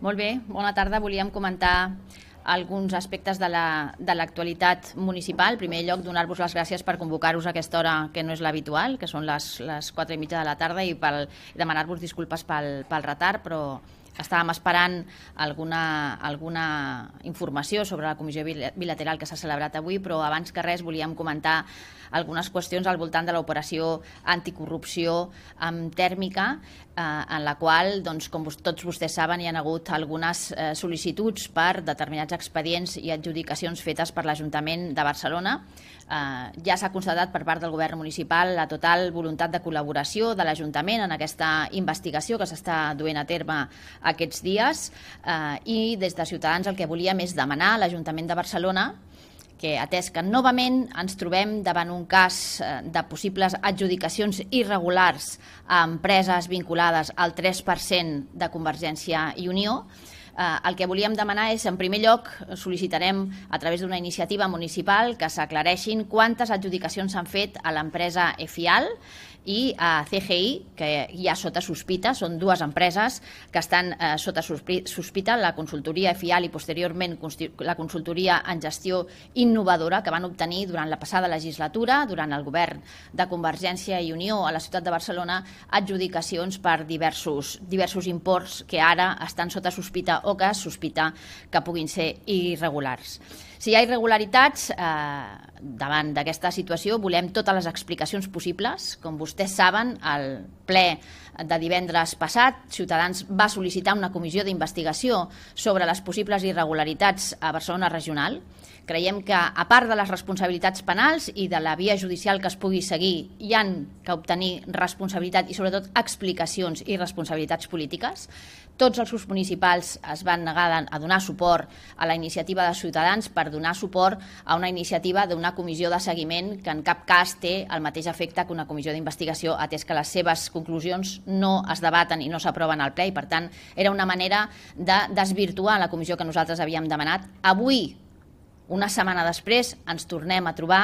Molt bé, bona tarda. Volíem comentar alguns aspectes de l'actualitat la, de municipal. En primer lloc, donar-vos les gràcies per convocar-vos a aquesta hora que no és l'habitual, que són les, les 4 i mitja de la tarda, i demanar-vos disculpes pel, pel retard, però estàvem esperant alguna, alguna informació sobre la comissió bilateral que s'ha celebrat avui, però abans que res volíem comentar algunes qüestions al voltant de l'operació anticorrupció amb tèrmica eh, en la qual, doncs, com tots vostès saben, hi ha hagut algunes eh, sol·licituds per determinats expedients i adjudicacions fetes per l'Ajuntament de Barcelona. Eh, ja s'ha constatat per part del govern municipal la total voluntat de col·laboració de l'Ajuntament en aquesta investigació que s'està duent a terme aquests dies eh, i des de Ciutadans el que volia més demanar a l'Ajuntament de Barcelona que atès que novament ens trobem davant un cas eh, de possibles adjudicacions irregulars a empreses vinculades al 3% de Convergència i Unió, eh, el que volíem demanar és, en primer lloc, sol·licitarem a través d'una iniciativa municipal que s'aclareixin quantes adjudicacions s'han fet a l'empresa EFIAL i eh, CGI, que hi ha sota sospita, són dues empreses que estan eh, sota sospita, la consultoria FIAL i posteriorment la consultoria en gestió innovadora que van obtenir durant la passada legislatura, durant el govern de Convergència i Unió a la ciutat de Barcelona, adjudicacions per diversos, diversos imports que ara estan sota sospita o que sospita que puguin ser irregulars. Si hi ha irregularitats, eh, davant d'aquesta situació volem totes les explicacions possibles. Com vostès saben, el ple de divendres passat, Ciutadans va sol·licitar una comissió d'investigació sobre les possibles irregularitats a Barcelona Regional. Creiem que, a part de les responsabilitats penals i de la via judicial que es pugui seguir, hi han que obtenir responsabilitat i, sobretot, explicacions i responsabilitats polítiques. Tots els grups municipals es van negar a donar suport a la iniciativa de Ciutadans per donar suport a una iniciativa d'una una comissió de seguiment que en cap cas té el mateix efecte que una comissió d'investigació, atès que les seves conclusions no es debaten i no s'aproven al ple i, per tant, era una manera de desvirtuar la comissió que nosaltres havíem demanat. Avui una setmana després ens tornem a trobar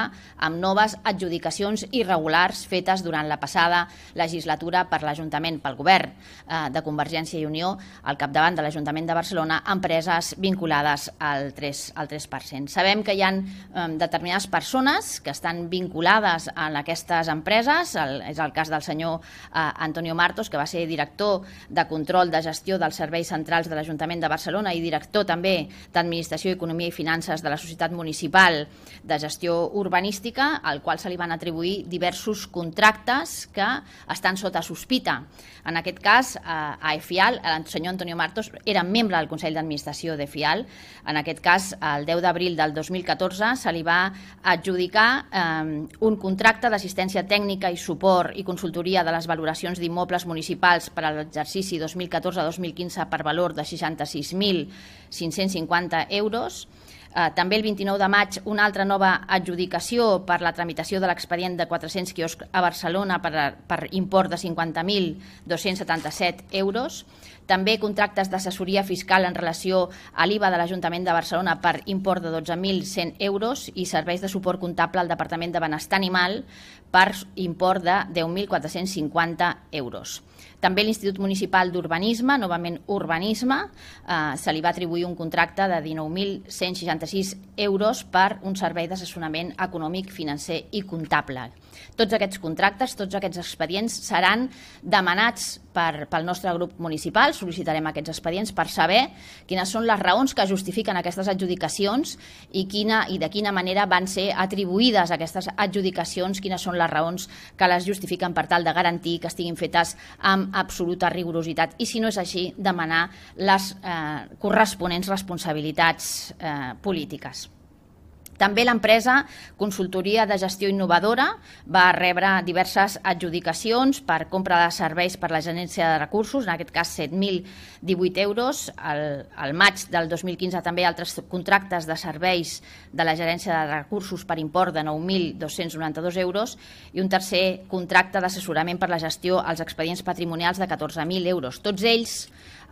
amb noves adjudicacions irregulars fetes durant la passada legislatura per l'Ajuntament, pel govern eh, de Convergència i Unió, al capdavant de l'Ajuntament de Barcelona, empreses vinculades al 3, al 3%. Sabem que hi ha eh, determinades persones que estan vinculades a aquestes empreses, el, és el cas del senyor eh, Antonio Martos, que va ser director de control de gestió dels serveis centrals de l'Ajuntament de Barcelona i director també d'Administració, Economia i Finances de la Societat societat municipal de gestió urbanística, al qual se li van atribuir diversos contractes que estan sota sospita. En aquest cas, eh, a EFIAL, el senyor Antonio Martos era membre del Consell d'Administració d'EFIAL. En aquest cas, el 10 d'abril del 2014 se li va adjudicar eh, un contracte d'assistència tècnica i suport i consultoria de les valoracions d'immobles municipals per a l'exercici 2014-2015 per valor de 66.550 euros. Eh, també el 29 de maig una altra nova adjudicació per la tramitació de l'expedient de 400 quiosc a Barcelona per, per import de 50.277 euros. També contractes d'assessoria fiscal en relació a l'IVA de l'Ajuntament de Barcelona per import de 12.100 euros i serveis de suport comptable al Departament de Benestar Animal per import de 10.450 euros. També l'Institut Municipal d'Urbanisme, novament urbanisme, eh, se li va atribuir un contracte de 19.166 euros per un servei d'assessorament econòmic, financer i comptable. Tots aquests contractes, tots aquests expedients seran demanats per, pel nostre grup municipal, sol·licitarem aquests expedients per saber quines són les raons que justifiquen aquestes adjudicacions i, quina, i de quina manera van ser atribuïdes aquestes adjudicacions, quines són les raons que les justifiquen per tal de garantir que estiguin fetes amb absoluta rigorositat i, si no és així, demanar les eh, corresponents responsabilitats eh, polítiques. També l'empresa Consultoria de Gestió Innovadora va rebre diverses adjudicacions per compra de serveis per la gerència de Recursos, en aquest cas 7.018 euros. Al, al maig del 2015 també altres contractes de serveis de la Gerència de Recursos per import de 9.292 euros i un tercer contracte d'assessorament per la gestió als expedients patrimonials de 14.000 euros. Tots ells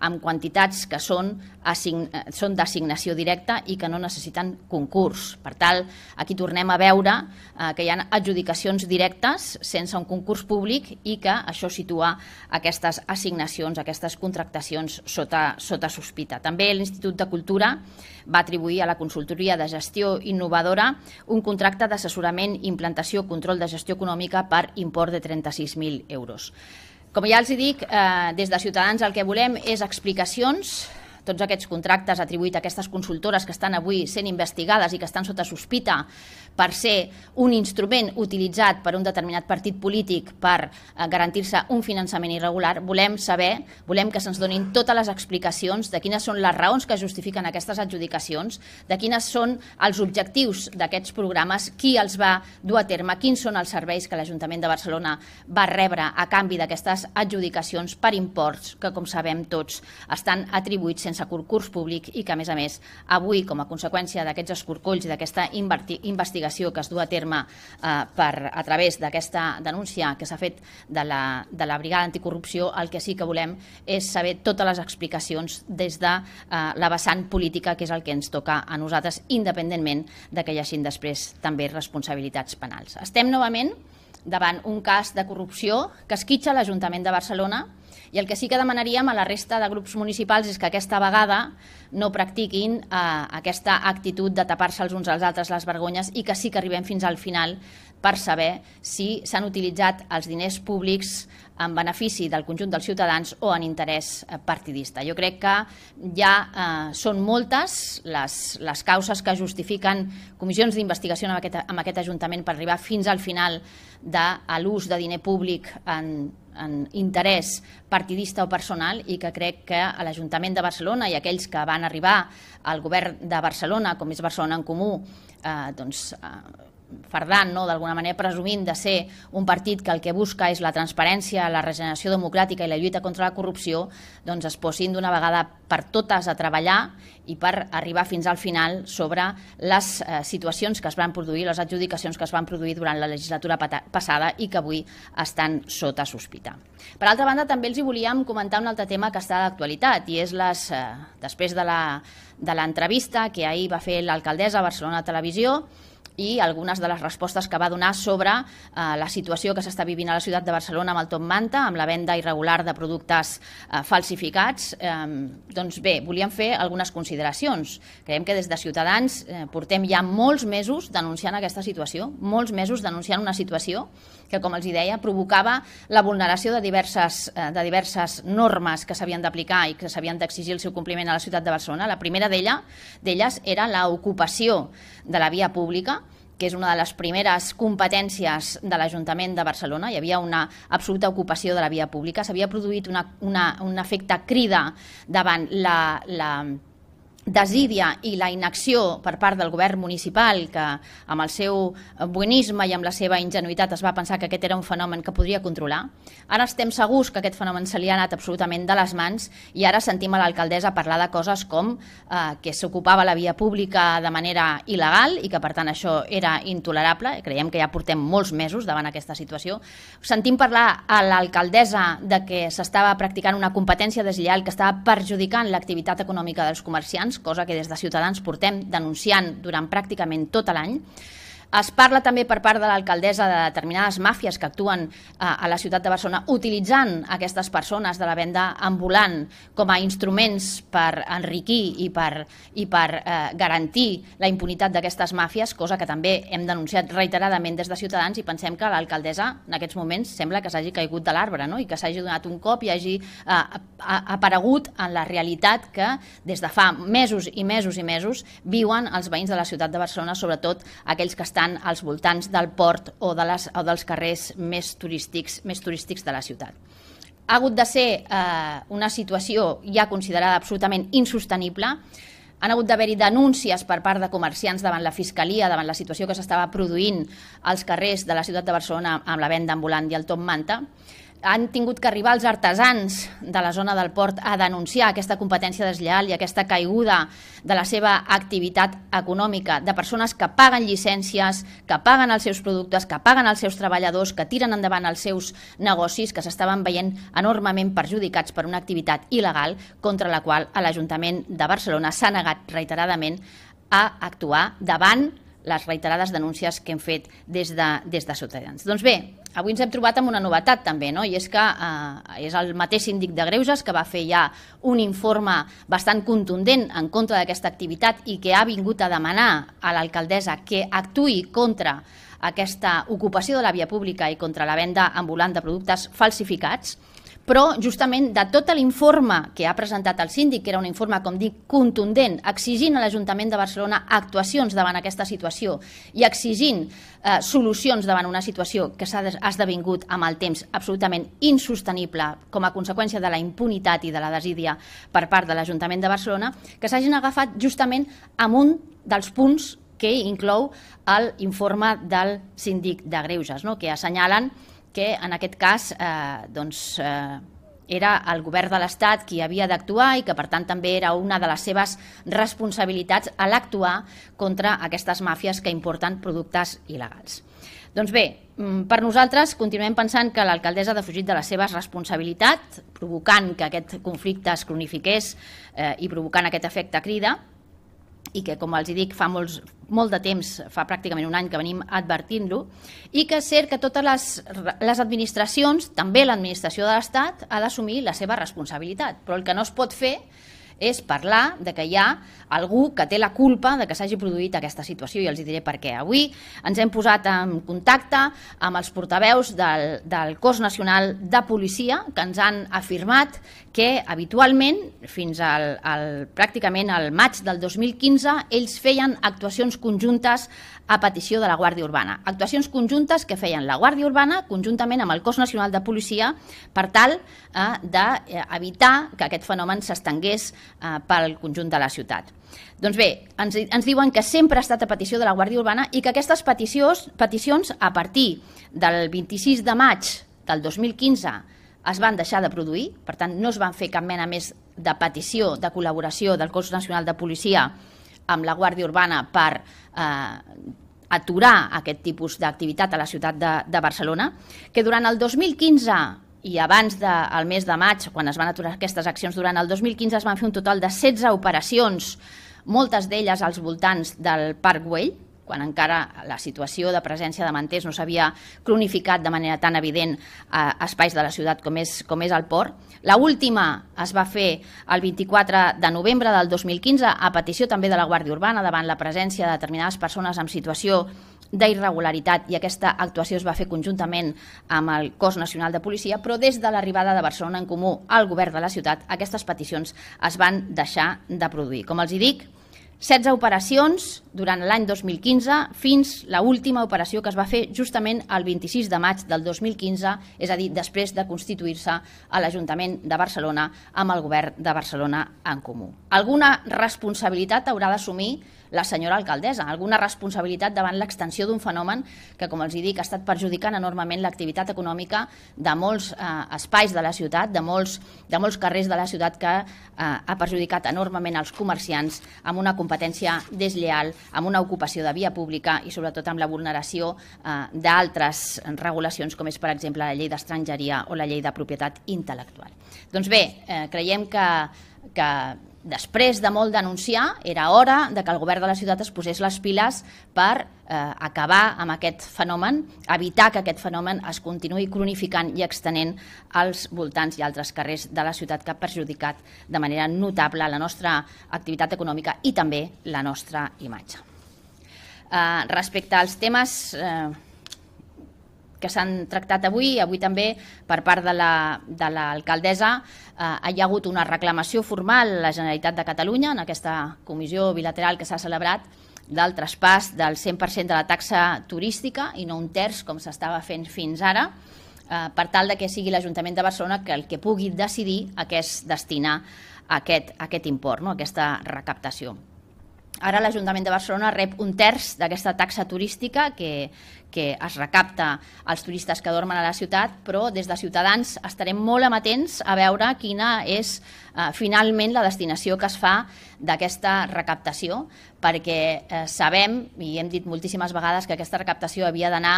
amb quantitats que són, eh, són d'assignació directa i que no necessiten concurs. Per tant, aquí tornem a veure eh, que hi ha adjudicacions directes sense un concurs públic i que això situa aquestes assignacions, aquestes contractacions sota, sota sospita. També l'Institut de Cultura va atribuir a la Consultoria de Gestió Innovadora un contracte d'assessorament, implantació, control de gestió econòmica per import de 36.000 euros. Com ja els dic, eh, des de Ciutadans el que volem és explicacions tots aquests contractes atribuïts a aquestes consultores que estan avui sent investigades i que estan sota sospita per ser un instrument utilitzat per un determinat partit polític per eh, garantir-se un finançament irregular, volem saber, volem que se'ns donin totes les explicacions de quines són les raons que justifiquen aquestes adjudicacions, de quines són els objectius d'aquests programes, qui els va dur a terme, quins són els serveis que l'Ajuntament de Barcelona va rebre a canvi d'aquestes adjudicacions per imports que, com sabem tots, estan atribuïts sense sense concurs públic i que, a més a més, avui, com a conseqüència d'aquests escorcolls i d'aquesta investigació que es du a terme eh, per, a través d'aquesta denúncia que s'ha fet de la, de la Brigada Anticorrupció, el que sí que volem és saber totes les explicacions des de eh, la vessant política, que és el que ens toca a nosaltres, independentment de que hi hagin després també responsabilitats penals. Estem novament davant un cas de corrupció que esquitxa l'Ajuntament de Barcelona i el que sí que demanaríem a la resta de grups municipals és que aquesta vegada no practiquin eh, aquesta actitud de tapar-se els uns als altres les vergonyes i que sí que arribem fins al final per saber si s'han utilitzat els diners públics en benefici del conjunt dels ciutadans o en interès eh, partidista. Jo crec que ja eh, són moltes les, les causes que justifiquen comissions d'investigació amb, aquest, amb aquest Ajuntament per arribar fins al final de l'ús de diner públic en en interès partidista o personal i que crec que a l'Ajuntament de Barcelona i aquells que van arribar al govern de Barcelona, com és Barcelona en Comú, eh, doncs, eh, fardant, no, d'alguna manera presumint de ser un partit que el que busca és la transparència, la regeneració democràtica i la lluita contra la corrupció, doncs es posin d'una vegada per totes a treballar i per arribar fins al final sobre les eh, situacions que es van produir, les adjudicacions que es van produir durant la legislatura passada i que avui estan sota sospita. Per altra banda, també els hi volíem comentar un altre tema que està d'actualitat i és les, eh, després de l'entrevista que ahir va fer l'alcaldessa a Barcelona Televisió, i algunes de les respostes que va donar sobre eh, la situació que s'està vivint a la ciutat de Barcelona amb el Tom Manta, amb la venda irregular de productes eh, falsificats. Eh, doncs bé, volíem fer algunes consideracions. Creiem que des de Ciutadans eh, portem ja molts mesos denunciant aquesta situació, molts mesos denunciant una situació que, com els deia, provocava la vulneració de diverses, eh, de diverses normes que s'havien d'aplicar i que s'havien d'exigir el seu compliment a la ciutat de Barcelona. La primera d'elles era l'ocupació de la via pública, que és una de les primeres competències de l'Ajuntament de Barcelona. Hi havia una absoluta ocupació de la via pública. S'havia produït una, una, un efecte crida davant la, la desídia i la inacció per part del govern municipal que amb el seu buenisme i amb la seva ingenuïtat es va pensar que aquest era un fenomen que podria controlar. Ara estem segurs que aquest fenomen se li ha anat absolutament de les mans i ara sentim a l'alcaldessa parlar de coses com eh, que s'ocupava la via pública de manera il·legal i que per tant això era intolerable. Creiem que ja portem molts mesos davant aquesta situació. Sentim parlar a l'alcaldessa de que s'estava practicant una competència deslleial que estava perjudicant l'activitat econòmica dels comerciants cosa que des de Ciutadans portem denunciant durant pràcticament tot l'any, es parla també per part de l'alcaldessa de determinades màfies que actuen eh, a la ciutat de Barcelona utilitzant aquestes persones de la venda ambulant com a instruments per enriquir i per, i per eh, garantir la impunitat d'aquestes màfies, cosa que també hem denunciat reiteradament des de Ciutadans i pensem que l'alcaldessa en aquests moments sembla que s'hagi caigut de l'arbre no? i que s'hagi donat un cop i hagi eh, aparegut en la realitat que des de fa mesos i mesos i mesos viuen els veïns de la ciutat de Barcelona, sobretot aquells que estan tant, als voltants del port o, de les, o dels carrers més turístics, més turístics de la ciutat. Ha hagut de ser eh, una situació ja considerada absolutament insostenible, han hagut d'haver-hi denúncies per part de comerciants davant la Fiscalia, davant la situació que s'estava produint als carrers de la ciutat de Barcelona amb la venda ambulant i el Tom Manta, han tingut que arribar els artesans de la zona del port a denunciar aquesta competència deslleal i aquesta caiguda de la seva activitat econòmica, de persones que paguen llicències, que paguen els seus productes, que paguen els seus treballadors, que tiren endavant els seus negocis, que s'estaven veient enormement perjudicats per una activitat il·legal contra la qual l'Ajuntament de Barcelona s'ha negat reiteradament a actuar davant les reiterades denúncies que hem fet des de, des de Ciutadans. Doncs bé, avui ens hem trobat amb una novetat també, no? i és que eh, és el mateix síndic de Greuges que va fer ja un informe bastant contundent en contra d'aquesta activitat i que ha vingut a demanar a l'alcaldessa que actui contra aquesta ocupació de la via pública i contra la venda ambulant de productes falsificats, però justament de tot l'informe que ha presentat el síndic, que era un informe, com dic, contundent, exigint a l'Ajuntament de Barcelona actuacions davant aquesta situació i exigint eh, solucions davant una situació que s'ha esdevingut amb el temps absolutament insostenible com a conseqüència de la impunitat i de la desídia per part de l'Ajuntament de Barcelona, que s'hagin agafat justament amb un dels punts que inclou l'informe del síndic de Greuges, no? que assenyalen que en aquest cas eh, doncs, eh, era el govern de l'Estat qui havia d'actuar i que per tant també era una de les seves responsabilitats a l'actuar contra aquestes màfies que importen productes il·legals. Doncs bé, mm, per nosaltres continuem pensant que l'alcaldessa ha defugit de la seva responsabilitat, provocant que aquest conflicte es cronifiqués eh, i provocant aquest efecte crida, i que, com els dic, fa molts, molt de temps, fa pràcticament un any que venim advertint-lo, i que és cert que totes les, les administracions, també l'administració de l'Estat, ha d'assumir la seva responsabilitat. Però el que no es pot fer és parlar de que hi ha algú que té la culpa de que s'hagi produït aquesta situació i els diré per què. Avui ens hem posat en contacte amb els portaveus del, del Cos Nacional de Policia que ens han afirmat que habitualment, fins al, al pràcticament al maig del 2015, ells feien actuacions conjuntes a petició de la Guàrdia Urbana. Actuacions conjuntes que feien la Guàrdia Urbana conjuntament amb el Cos Nacional de Policia per tal eh, d'evitar que aquest fenomen s'estengués eh, pel conjunt de la ciutat. Doncs bé, ens, ens diuen que sempre ha estat a petició de la Guàrdia Urbana i que aquestes peticions, peticions a partir del 26 de maig del 2015 es van deixar de produir, per tant no es van fer cap mena més de petició de col·laboració del Cos Nacional de Policia amb la Guàrdia Urbana per eh, aturar aquest tipus d'activitat a la ciutat de, de Barcelona, que durant el 2015 i abans del de, mes de maig, quan es van aturar aquestes accions durant el 2015, es van fer un total de 16 operacions, moltes d'elles als voltants del Parc Güell, quan encara la situació de presència de manters no s'havia cronificat de manera tan evident a espais de la ciutat com és, com és el port. La última es va fer el 24 de novembre del 2015 a petició també de la Guàrdia Urbana davant la presència de determinades persones en situació d'irregularitat i aquesta actuació es va fer conjuntament amb el Cos Nacional de Policia, però des de l'arribada de Barcelona en Comú al govern de la ciutat, aquestes peticions es van deixar de produir. Com els hi dic, 16 operacions durant l'any 2015 fins la última operació que es va fer justament el 26 de maig del 2015, és a dir, després de constituir-se a l'Ajuntament de Barcelona amb el govern de Barcelona en comú. Alguna responsabilitat haurà d'assumir la senyora alcaldessa, alguna responsabilitat davant l'extensió d'un fenomen que, com els dic, ha estat perjudicant enormement l'activitat econòmica de molts eh, espais de la ciutat, de molts, de molts carrers de la ciutat que eh, ha perjudicat enormement els comerciants amb una competència desleal, amb una ocupació de via pública i sobretot amb la vulneració eh, d'altres regulacions com és, per exemple, la llei d'estrangeria o la llei de propietat intel·lectual. Doncs bé, eh, creiem que, que després de molt denunciar, era hora de que el govern de la ciutat es posés les piles per eh, acabar amb aquest fenomen, evitar que aquest fenomen es continuï cronificant i extenent als voltants i altres carrers de la ciutat que ha perjudicat de manera notable la nostra activitat econòmica i també la nostra imatge. Eh, respecte als temes eh, que s'han tractat avui. Avui també, per part de l'alcaldessa, la, de eh, hi ha hagut una reclamació formal a la Generalitat de Catalunya en aquesta comissió bilateral que s'ha celebrat del traspàs del 100% de la taxa turística i no un terç com s'estava fent fins ara eh, per tal de que sigui l'Ajuntament de Barcelona que el que pugui decidir a què es destina aquest, aquest import, no? aquesta recaptació. Ara l'Ajuntament de Barcelona rep un terç d'aquesta taxa turística que, que es recapta als turistes que dormen a la ciutat, però des de Ciutadans estarem molt amatents a veure quina és eh, finalment la destinació que es fa d'aquesta recaptació, perquè eh, sabem, i hem dit moltíssimes vegades, que aquesta recaptació havia d'anar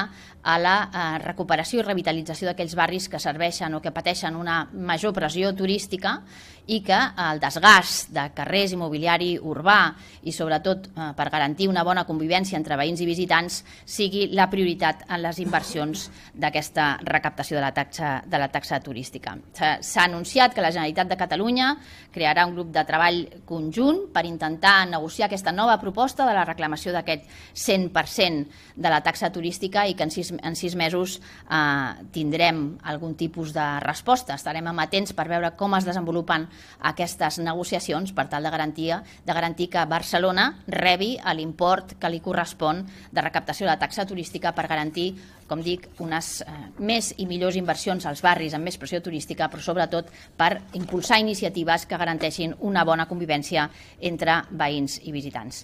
a la eh, recuperació i revitalització d'aquells barris que serveixen o que pateixen una major pressió turística i que el desgast de carrers immobiliari urbà i sobretot eh, per garantir una bona convivència entre veïns i visitants sigui la prioritat en les inversions d'aquesta recaptació de la taxa, de la taxa turística. S'ha anunciat que la Generalitat de Catalunya crearà un grup de treball conjunt per intentar negociar aquesta nova la proposta de la reclamació d'aquest 100% de la taxa turística i que en sis, en sis mesos eh, tindrem algun tipus de resposta. Estarem amatents per veure com es desenvolupen aquestes negociacions per tal de garantir, de garantir que Barcelona rebi l'import que li correspon de recaptació de la taxa turística per garantir com dic, unes eh, més i millors inversions als barris amb més pressió turística, però sobretot per impulsar iniciatives que garanteixin una bona convivència entre veïns i visitants.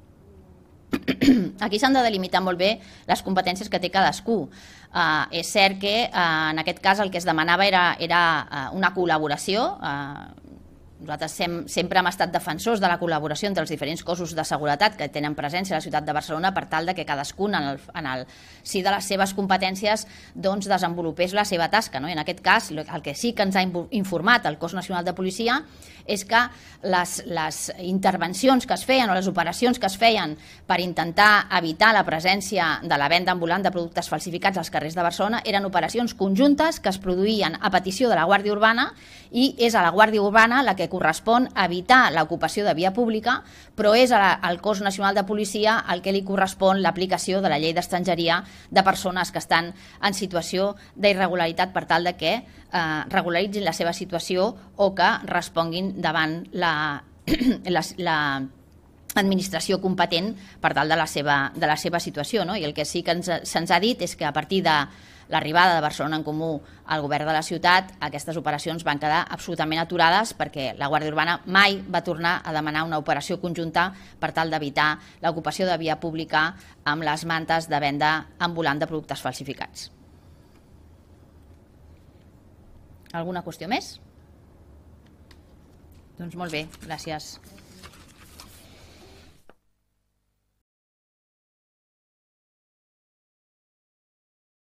Aquí s'han de delimitar molt bé les competències que té cadascú. Uh, és cert que uh, en aquest cas el que es demanava era, era uh, una col·laboració, uh, nosaltres sem sempre hem estat defensors de la col·laboració entre els diferents cossos de seguretat que tenen presència a la ciutat de Barcelona per tal de que cadascun en el, en el si de les seves competències doncs, desenvolupés la seva tasca. No? I en aquest cas, el que sí que ens ha informat el Cos Nacional de Policia és que les, les intervencions que es feien o les operacions que es feien per intentar evitar la presència de la venda ambulant de productes falsificats als carrers de Barcelona eren operacions conjuntes que es produïen a petició de la Guàrdia Urbana i és a la Guàrdia Urbana la que correspon evitar l'ocupació de via pública, però és al cos nacional de policia el que li correspon l'aplicació de la llei d'estrangeria de persones que estan en situació d'irregularitat per tal de que eh, regularitzin la seva situació o que responguin davant la, la, la administració competent per tal de la seva, de la seva situació. No? I el que sí que se'ns se ha dit és que a partir de l'arribada de Barcelona en Comú al govern de la ciutat, aquestes operacions van quedar absolutament aturades perquè la Guàrdia Urbana mai va tornar a demanar una operació conjunta per tal d'evitar l'ocupació de via pública amb les mantes de venda ambulant de productes falsificats. Alguna qüestió més? Doncs molt bé, gràcies.